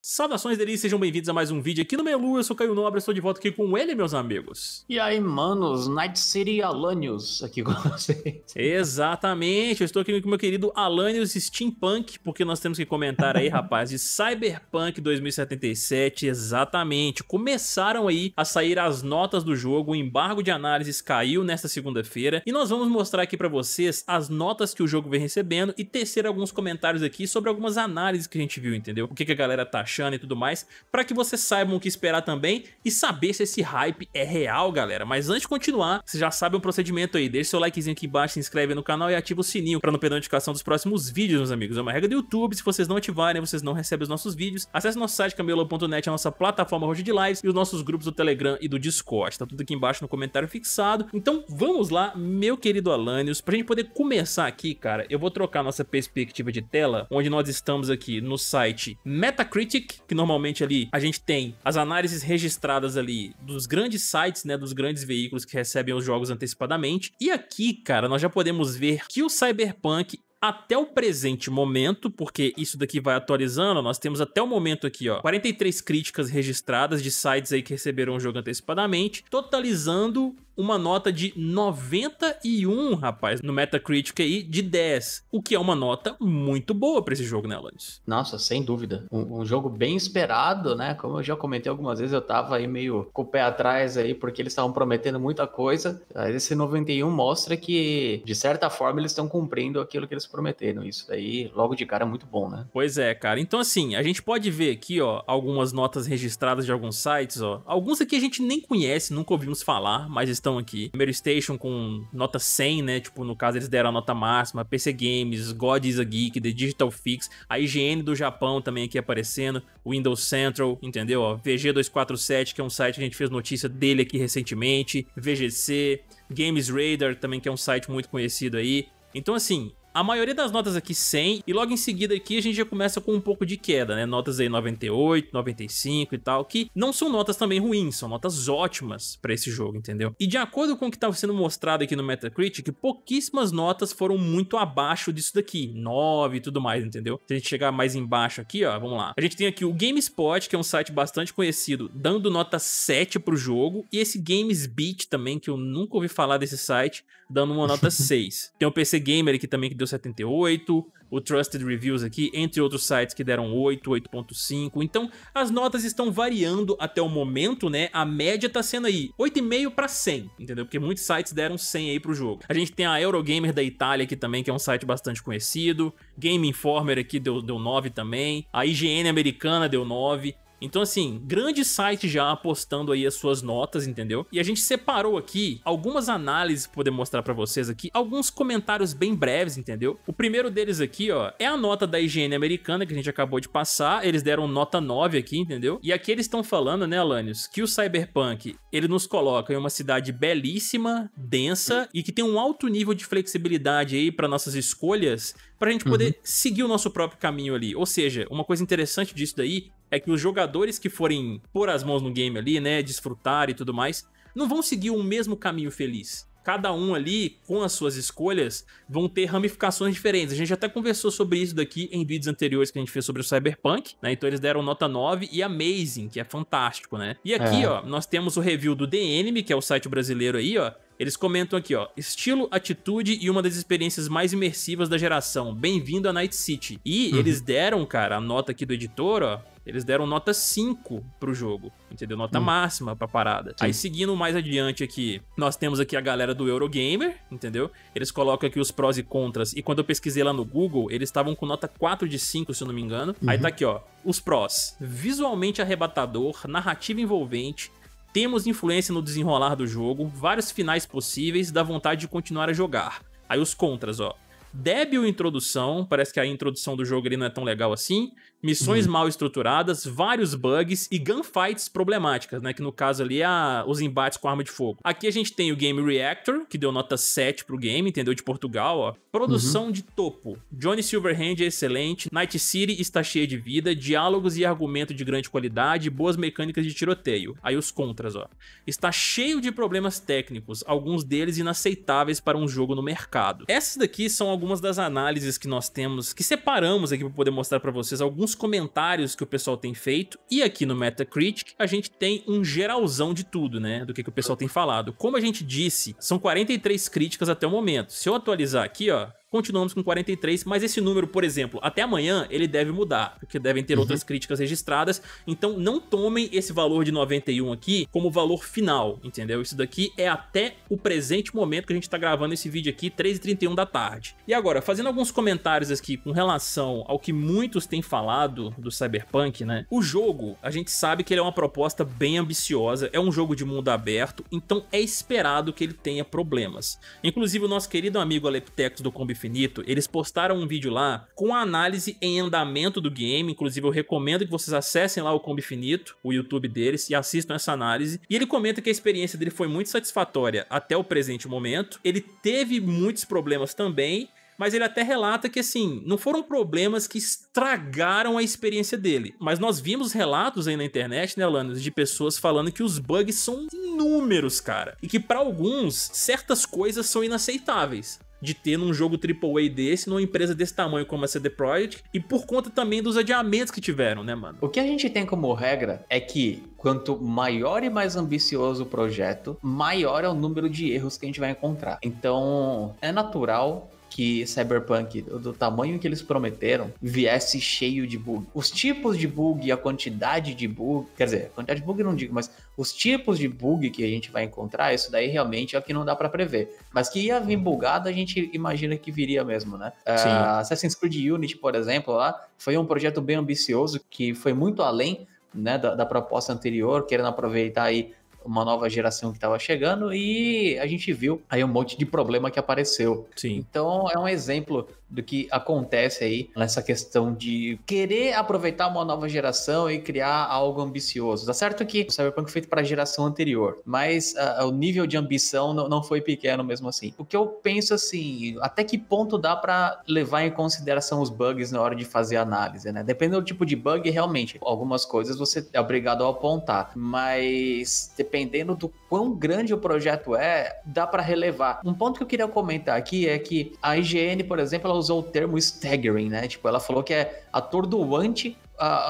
Saudações delícias, sejam bem-vindos a mais um vídeo aqui no Melu, eu sou Caio Nobre, estou de volta aqui com ele, meus amigos. E aí, manos, Night City Alanios aqui com vocês. Exatamente, eu estou aqui com meu querido Alanios Steampunk, porque nós temos que comentar aí, rapaz, de Cyberpunk 2077, exatamente. Começaram aí a sair as notas do jogo, o embargo de análises caiu nesta segunda-feira, e nós vamos mostrar aqui para vocês as notas que o jogo vem recebendo e tecer alguns comentários aqui sobre algumas análises que a gente viu, entendeu? O que, que a galera tá achando e tudo mais, para que vocês saibam o que esperar também e saber se esse hype é real, galera. Mas antes de continuar, vocês já sabem o procedimento aí, deixa seu likezinho aqui embaixo, se inscreve no canal e ativa o sininho para não perder a notificação dos próximos vídeos, meus amigos. É uma regra do YouTube, se vocês não ativarem, vocês não recebem os nossos vídeos. Acesse nosso site camelo.net, a nossa plataforma roxa de lives e os nossos grupos do Telegram e do Discord. Tá tudo aqui embaixo no comentário fixado. Então vamos lá, meu querido Alanios, pra gente poder começar aqui, cara, eu vou trocar nossa perspectiva de tela, onde nós estamos aqui no site Metacritic que normalmente ali a gente tem as análises registradas ali dos grandes sites, né, dos grandes veículos que recebem os jogos antecipadamente. E aqui, cara, nós já podemos ver que o Cyberpunk até o presente momento, porque isso daqui vai atualizando, nós temos até o momento aqui, ó, 43 críticas registradas de sites aí que receberam o jogo antecipadamente, totalizando uma nota de 91, rapaz, no Metacritic aí de 10, o que é uma nota muito boa para esse jogo, né, Alanis? Nossa, sem dúvida. Um, um, jogo bem esperado, né? Como eu já comentei algumas vezes, eu tava aí meio com o pé atrás aí, porque eles estavam prometendo muita coisa. Aí Esse 91 mostra que, de certa forma, eles estão cumprindo aquilo que eles prometeram. Isso daí, logo de cara, é muito bom, né? Pois é, cara. Então, assim, a gente pode ver aqui, ó, algumas notas registradas de alguns sites, ó. Alguns aqui a gente nem conhece, nunca ouvimos falar, mas estão aqui. Primeiro Station com nota 100, né? Tipo, no caso eles deram a nota máxima. PC Games, God is a Geek, The Digital Fix, a IGN do Japão também aqui aparecendo, Windows Central, entendeu? Ó, VG247, que é um site que a gente fez notícia dele aqui recentemente, VGC, Games Radar também, que é um site muito conhecido aí. Então, assim, a maioria das notas aqui 100 e logo em seguida aqui a gente já começa com um pouco de queda, né? Notas aí 98, 95 e tal, que não são notas também ruins, são notas ótimas para esse jogo, entendeu? E de acordo com o que tava sendo mostrado aqui no Metacritic, pouquíssimas notas foram muito abaixo disso daqui, 9 e tudo mais, entendeu? Se a gente chegar mais embaixo aqui, ó, vamos lá. A gente tem aqui o GameSpot, que é um site bastante conhecido, dando nota 7 pro jogo, e esse GamesBeat também, que eu nunca ouvi falar desse site, dando uma nota 6. Tem o PC Gamer aqui também que deu 78, o Trusted Reviews aqui, entre outros sites que deram 8, 8.5. Então, as notas estão variando até o momento, né? A média tá sendo aí 8,5 para 100, entendeu? Porque muitos sites deram 100 aí pro jogo. A gente tem a Eurogamer da Itália aqui também, que é um site bastante conhecido. Game Informer aqui deu, deu 9 também. A IGN americana deu 9. Então, assim, grande site já apostando aí as suas notas, entendeu? E a gente separou aqui algumas análises pra poder mostrar para vocês aqui, alguns comentários bem breves, entendeu? O primeiro deles aqui, ó, é a nota da higiene americana que a gente acabou de passar, eles deram nota 9 aqui, entendeu? E aqui eles estão falando, né, Alanios, que o Cyberpunk, ele nos coloca em uma cidade belíssima, densa e que tem um alto nível de flexibilidade aí para nossas escolhas, pra gente uhum. poder uhum. seguir o nosso próprio caminho ali. Ou seja, uma coisa interessante disso daí é que os jogadores que forem pôr as mãos no game ali, né, desfrutar e tudo mais, não vão seguir o mesmo caminho feliz. Cada um ali, com as suas escolhas, vão ter ramificações diferentes. A gente até conversou sobre isso daqui em vídeos anteriores que a gente fez sobre o Cyberpunk, né? Então eles deram nota 9 e Amazing, que é fantástico, né? E aqui, é. ó, nós temos o review do The Enemy, que é o site brasileiro aí, ó. Eles comentam aqui, ó, estilo, atitude e uma das experiências mais imersivas da geração. Bem-vindo a Night City. E uhum. eles deram, cara, a nota aqui do editor, ó, eles deram nota 5 pro jogo, entendeu? Nota hum. máxima pra parada. Sim. Aí seguindo mais adiante aqui, nós temos aqui a galera do Eurogamer, entendeu? Eles colocam aqui os prós e contras. E quando eu pesquisei lá no Google, eles estavam com nota 4 de 5, se eu não me engano. Uhum. Aí tá aqui, ó. Os prós: visualmente arrebatador, narrativa envolvente, temos influência no desenrolar do jogo, vários finais possíveis, dá vontade de continuar a jogar. Aí os contras, ó débil introdução, parece que a introdução do jogo ele não é tão legal assim, missões uhum. mal estruturadas, vários bugs e gunfights problemáticas, né, que no caso ali é a, os embates com arma de fogo. Aqui a gente tem o Game Reactor, que deu nota 7 pro game, entendeu, de Portugal, ó. Produção uhum. de topo. Johnny Silverhand é excelente, Night City está cheia de vida, diálogos e argumento de grande qualidade, boas mecânicas de tiroteio. Aí os contras, ó. Está cheio de problemas técnicos, alguns deles inaceitáveis para um jogo no mercado. Essas daqui são algumas das análises que nós temos, que separamos aqui para poder mostrar para vocês alguns comentários que o pessoal tem feito. E aqui no Metacritic a gente tem um geralzão de tudo, né? Do que, que o pessoal tem falado. Como a gente disse, são 43 críticas até o momento. Se eu atualizar aqui, ó, continuamos com 43, mas esse número, por exemplo, até amanhã ele deve mudar, porque devem ter uhum. outras críticas registradas, então não tomem esse valor de 91 aqui como valor final, entendeu? Isso daqui é até o presente momento que a gente está gravando esse vídeo aqui, 3h31 da tarde. E agora, fazendo alguns comentários aqui com relação ao que muitos têm falado do Cyberpunk, né? O jogo, a gente sabe que ele é uma proposta bem ambiciosa, é um jogo de mundo aberto, então é esperado que ele tenha problemas. Inclusive o nosso querido amigo Aleptex do Combi Infinito, eles postaram um vídeo lá com a análise em andamento do game. Inclusive, eu recomendo que vocês acessem lá o Combo Infinito, o YouTube deles, e assistam essa análise. E ele comenta que a experiência dele foi muito satisfatória até o presente momento. Ele teve muitos problemas também, mas ele até relata que assim, não foram problemas que estragaram a experiência dele. Mas nós vimos relatos aí na internet, né, Alanis, de pessoas falando que os bugs são inúmeros, cara. E que para alguns, certas coisas são inaceitáveis de ter num jogo AAA desse, numa empresa desse tamanho como a CD Projekt, e por conta também dos adiamentos que tiveram, né, mano? O que a gente tem como regra é que quanto maior e mais ambicioso o projeto, maior é o número de erros que a gente vai encontrar. Então, é natural que Cyberpunk, do tamanho que eles prometeram, viesse cheio de bug. Os tipos de bug e a quantidade de bug, quer dizer, a quantidade de bug não digo, mas os tipos de bug que a gente vai encontrar, isso daí realmente é o que não dá para prever. Mas que ia vir bugado, a gente imagina que viria mesmo, né? Ah, Sim. Uh, Assassin's Creed Unity, por exemplo, lá, foi um projeto bem ambicioso que foi muito além né, da, da, proposta anterior, querendo aproveitar aí uma nova geração que estava chegando e a gente viu aí um monte de problema que apareceu. Sim. Então é um exemplo do que acontece aí nessa questão de querer aproveitar uma nova geração e criar algo ambicioso. Tá certo que o Cyberpunk foi feito para a geração anterior, mas uh, o nível de ambição não, não foi pequeno mesmo assim. O que eu penso assim, até que ponto dá para levar em consideração os bugs na hora de fazer análise, né? Dependendo do tipo de bug, realmente, algumas coisas você é obrigado a apontar, mas dependendo do quão grande o projeto é, dá para relevar. Um ponto que eu queria comentar aqui é que a IGN, por exemplo, ela usou o termo staggering, né? Tipo, ela falou que é atordoante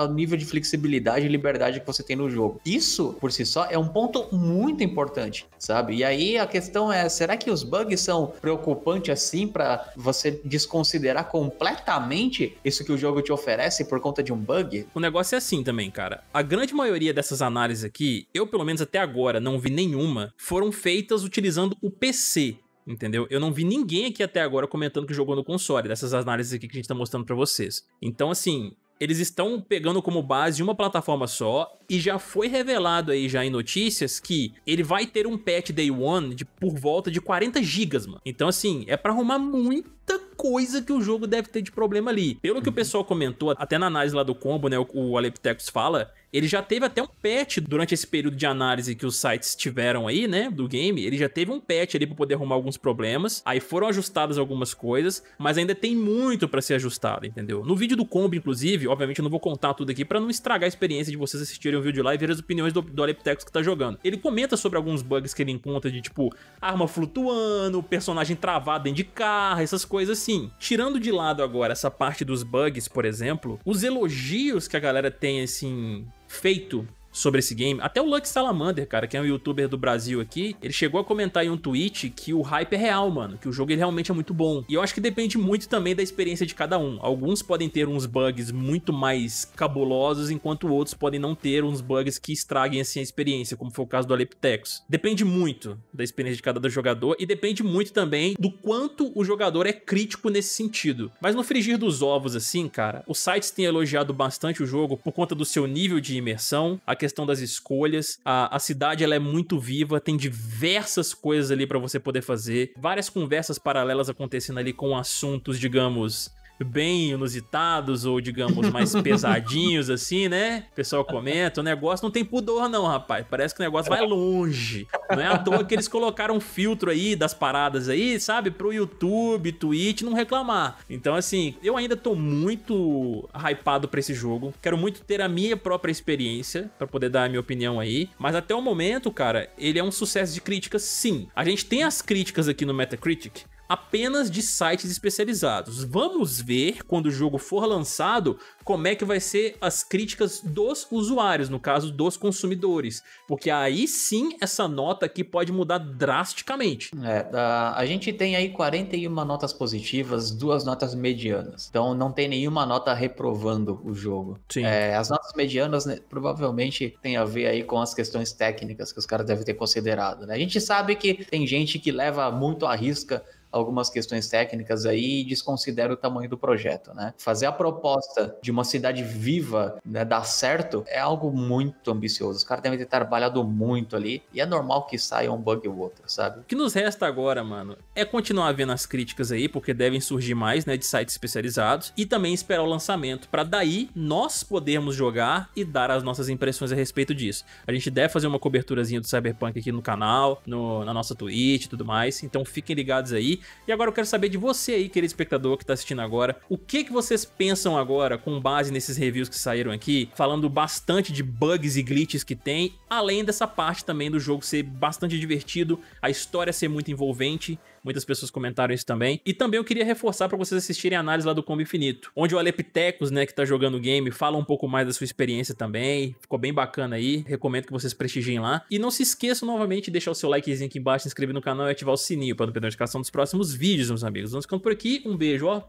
o nível de flexibilidade e liberdade que você tem no jogo. Isso, por si só, é um ponto muito importante, sabe? E aí a questão é: será que os bugs são preocupantes assim para você desconsiderar completamente isso que o jogo te oferece por conta de um bug? O negócio é assim também, cara. A grande maioria dessas análises aqui, eu pelo menos até agora não vi nenhuma, foram feitas utilizando o PC entendeu? Eu não vi ninguém aqui até agora comentando que jogou no console, dessas análises aqui que a gente tá mostrando para vocês. Então, assim, eles estão pegando como base uma plataforma só e já foi revelado aí já em notícias que ele vai ter um patch day one de por volta de 40 gigas, mano. Então assim, é para arrumar muita coisa que o jogo deve ter de problema ali. Pelo que o uhum. pessoal comentou, até na análise lá do combo, né, o, o Aleptecos fala, ele já teve até um patch durante esse período de análise que os sites tiveram aí, né, do game. Ele já teve um patch ali para poder arrumar alguns problemas. Aí foram ajustadas algumas coisas, mas ainda tem muito para ser ajustado, entendeu? No vídeo do combo, inclusive, obviamente eu não vou contar tudo aqui para não estragar a experiência de vocês assistirem viu vídeo lá e ver as opiniões do, do Aleptex que tá jogando. Ele comenta sobre alguns bugs que ele encontra de tipo arma flutuando, personagem travado dentro de carro, essas coisas assim. Tirando de lado agora essa parte dos bugs, por exemplo, os elogios que a galera tem assim feito sobre esse game. Até o Lux Salamander, cara, que é um youtuber do Brasil aqui, ele chegou a comentar em um tweet que o hype é real, mano, que o jogo ele realmente é muito bom. E eu acho que depende muito também da experiência de cada um. Alguns podem ter uns bugs muito mais cabulosos, enquanto outros podem não ter uns bugs que estraguem assim a experiência, como foi o caso do Aleptex. Depende muito da experiência de cada jogador e depende muito também do quanto o jogador é crítico nesse sentido. Mas no frigir dos ovos assim, cara, os sites têm elogiado bastante o jogo por conta do seu nível de imersão, a questão questão das escolhas. A, a cidade ela é muito viva, tem diversas coisas ali para você poder fazer, várias conversas paralelas acontecendo ali com assuntos, digamos, bem inusitados ou, digamos, mais pesadinhos, assim, né? O pessoal comenta, o negócio não tem pudor, não, rapaz. Parece que o negócio vai longe. Não é à toa que eles colocaram um filtro aí das paradas aí, sabe? Pro YouTube, Twitch, não reclamar. Então, assim, eu ainda tô muito hypado pra esse jogo. Quero muito ter a minha própria experiência para poder dar a minha opinião aí. Mas até o momento, cara, ele é um sucesso de críticas, sim. A gente tem as críticas aqui no Metacritic, apenas de sites especializados. Vamos ver quando o jogo for lançado como é que vai ser as críticas dos usuários, no caso dos consumidores, porque aí sim essa nota aqui pode mudar drasticamente. É, a, a gente tem aí 41 notas positivas, duas notas medianas. Então não tem nenhuma nota reprovando o jogo. Sim. É, as notas medianas né, provavelmente tem a ver aí com as questões técnicas que os caras devem ter considerado. Né? A gente sabe que tem gente que leva muito à risca algumas questões técnicas aí e desconsidera o tamanho do projeto, né? Fazer a proposta de uma cidade viva né, dar certo é algo muito ambicioso. Os caras devem ter trabalhado muito ali e é normal que saia um bug ou outro, sabe? O que nos resta agora, mano, é continuar vendo as críticas aí, porque devem surgir mais, né, de sites especializados e também esperar o lançamento para daí nós podermos jogar e dar as nossas impressões a respeito disso. A gente deve fazer uma coberturazinha do Cyberpunk aqui no canal, no, na nossa Twitch e tudo mais, então fiquem ligados aí. E agora eu quero saber de você aí, querido espectador que tá assistindo agora, o que que vocês pensam agora com base nesses reviews que saíram aqui, falando bastante de bugs e glitches que tem, além dessa parte também do jogo ser bastante divertido, a história ser muito envolvente. Muitas pessoas comentaram isso também. E também eu queria reforçar para vocês assistirem a análise lá do Combo Infinito, onde o Aleptecos, né, que tá jogando o game, fala um pouco mais da sua experiência também. Ficou bem bacana aí. Recomendo que vocês prestigiem lá. E não se esqueçam novamente de deixar o seu likezinho aqui embaixo, se inscrever no canal e ativar o sininho para não perder a notificação dos próximos vídeos, meus amigos. Vamos ficando por aqui. Um beijo, ó.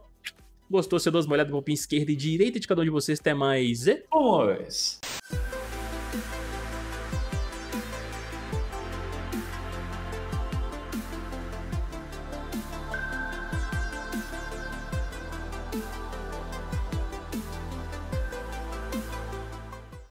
Gostou? Você dá uma olhada no golpinho esquerda e direita de cada um de vocês. Até mais. e nóis!